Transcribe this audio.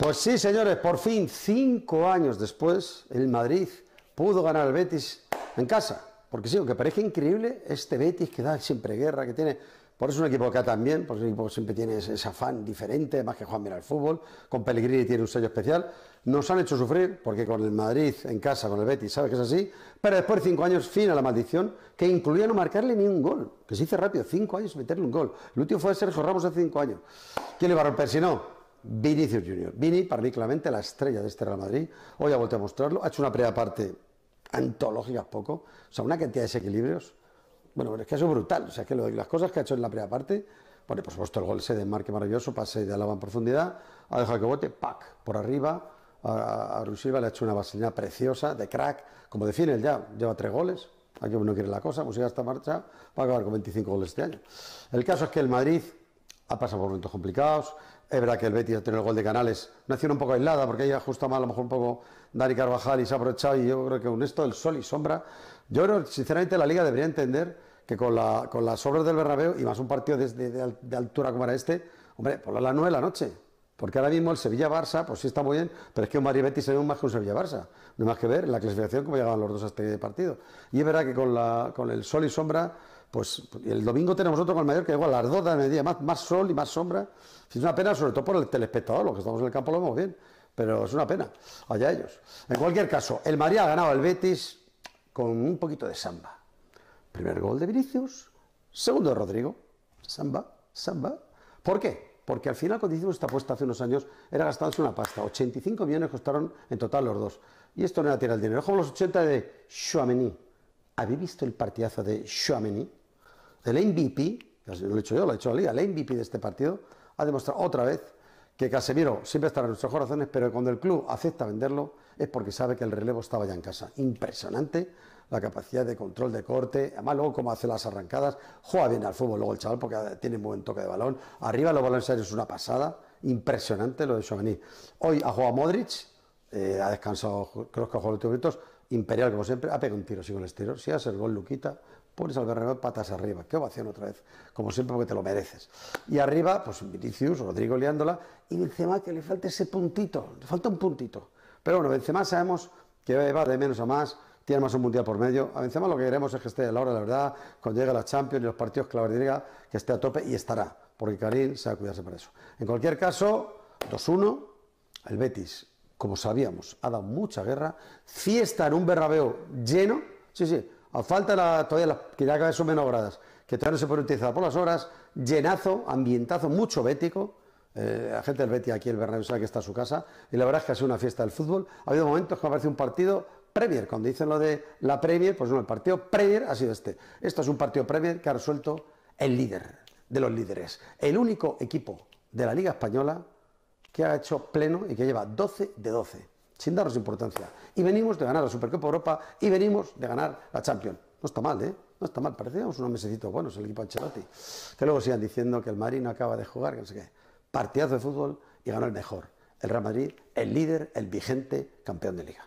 Pues sí, señores, por fin, cinco años después, el Madrid pudo ganar al Betis en casa. Porque sí, aunque parezca increíble, este Betis que da siempre guerra, que tiene... Por eso es un equipo acá también, porque equipo siempre tiene ese, afán diferente, más que Juan mira el fútbol, con Pellegrini tiene un sello especial. Nos han hecho sufrir, porque con el Madrid en casa, con el Betis, sabes que es así, pero después de cinco años, fin a la maldición, que incluía no marcarle ni un gol, que se hizo rápido, cinco años meterle un gol. El último fue Sergio Ramos hace cinco años. ¿Quién le va a romper si no? Vinicius Junior. Vini, para mí, claramente la estrella de este Real Madrid. Hoy ha vuelto a mostrarlo. Ha hecho una primera parte antológica, poco. O sea, una cantidad de desequilibrios. Bueno, pero es que eso es brutal. O sea, que las cosas que ha hecho en la primera parte. Bueno, por supuesto, el gol se de marque maravilloso, pase de Alaba en profundidad. Ha dejado que bote, pack, por arriba. A, a le ha hecho una vaselina preciosa, de crack. Como define él ya, lleva tres goles. Aquí uno quiere la cosa, Música pues ya esta marcha va a acabar con 25 goles este año. El caso es que el Madrid ha pasado momentos complicados. Es verdad que el Betis ha tenido el gol de Canales, ...no ha sido un poco aislada, porque ahí ajusta más a lo mejor un poco Dani Carvajal y se ha aprovechado. Y yo creo que con esto, el sol y sombra, yo creo sinceramente la liga debería entender que con, las obras del Bernabéu y más un partido de, altura como era este, hombre, por la las 9 de la noche. Porque ahora mismo el Sevilla-Barça, pues sí está muy bien, pero es que un Madrid Betis se ve más que un Sevilla-Barça. No hay más que ver la clasificación, como llegaban los dos a este partido. Y es verdad que con, con el sol y sombra pues el domingo tenemos otro con el mayor que igual a las dos de la más, sol y más sombra. Es una pena, sobre todo por el telespectador, los que estamos en el campo lo vemos bien, pero es una pena, allá ellos. En cualquier caso, el María ha ganado al Betis con un poquito de samba. Primer gol de Vinicius, segundo de Rodrigo, samba, samba. ¿Por qué? Porque al final cuando hicimos esta apuesta hace unos años era gastarse una pasta, 85 millones costaron en total los dos. Y esto no era tirar el dinero, como los 80 de Chouameni. ¿Habéis visto el partidazo de Chouameni? El MVP, lo he hecho yo, lo ha hecho la el MVP de este partido ha demostrado otra vez que Casemiro siempre está en nuestros corazones, pero cuando el club acepta venderlo es porque sabe que el relevo estaba ya en casa. Impresionante la capacidad de control de corte, además luego como hace las arrancadas, juega bien al fútbol luego el chaval porque tiene un buen toque de balón, arriba los balones es una pasada, impresionante lo de venir. Hoy ha jugado Modric, eh, ha descansado, creo que ha jugado los Imperial como siempre, ha pegado un tiro, sí con el exterior, si ha hace el gol Luquita, pones al Bernabéu patas arriba, qué ovación otra vez, como siempre porque te lo mereces. Y arriba, pues Vinicius, Rodrigo liándola, y Benzema que le falta ese puntito, le falta un puntito. Pero bueno, Benzema sabemos que va de menos a más, tiene más un mundial por medio. A Benzema lo que queremos es que esté a la hora, la verdad, cuando llegue la Champions y los partidos clave de que esté a tope y estará, porque Karim sabe cuidarse para eso. En cualquier caso, 2-1, el Betis, como sabíamos, ha dado mucha guerra, fiesta en un Bernabéu lleno, sí, sí, a falta de la, todavía las, que ya son menos gradas, que todavía no se pueden utilizar por las horas, llenazo, ambientazo, mucho bético. Eh, la gente del Betis aquí, el Bernabéu sabe que está a su casa, y la verdad es que ha sido una fiesta del fútbol. Ha habido momentos que ha un partido Premier. Cuando dicen lo de la Premier, pues no, el partido Premier ha sido este. Esto es un partido Premier que ha resuelto el líder de los líderes. El único equipo de la Liga Española que ha hecho pleno y que lleva 12 de 12 sin darnos importancia. Y venimos de ganar la Supercopa Europa y venimos de ganar la Champions. No está mal, ¿eh? No está mal. Parecíamos unos mesecitos buenos el equipo Ancelotti. Que luego sigan diciendo que el Madrid no acaba de jugar, que no sé qué. Partidazo de fútbol y ganó el mejor. El Real Madrid, el líder, el vigente campeón de liga.